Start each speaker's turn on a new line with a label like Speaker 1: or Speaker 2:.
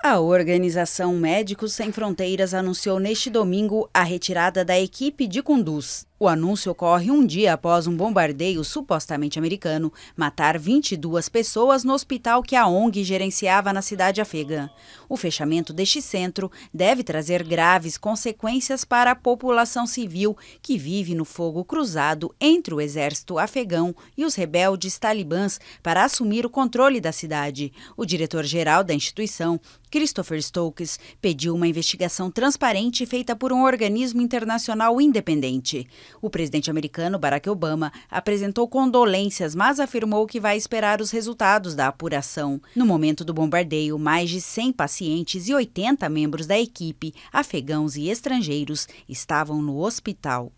Speaker 1: A Organização Médicos Sem Fronteiras anunciou neste domingo a retirada da equipe de Conduz. O anúncio ocorre um dia após um bombardeio supostamente americano matar 22 pessoas no hospital que a ONG gerenciava na cidade afegã. O fechamento deste centro deve trazer graves consequências para a população civil que vive no fogo cruzado entre o exército afegão e os rebeldes talibãs para assumir o controle da cidade. O diretor-geral da instituição, Christopher Stokes, pediu uma investigação transparente feita por um organismo internacional independente. O presidente americano Barack Obama apresentou condolências, mas afirmou que vai esperar os resultados da apuração. No momento do bombardeio, mais de 100 pacientes e 80 membros da equipe, afegãos e estrangeiros, estavam no hospital.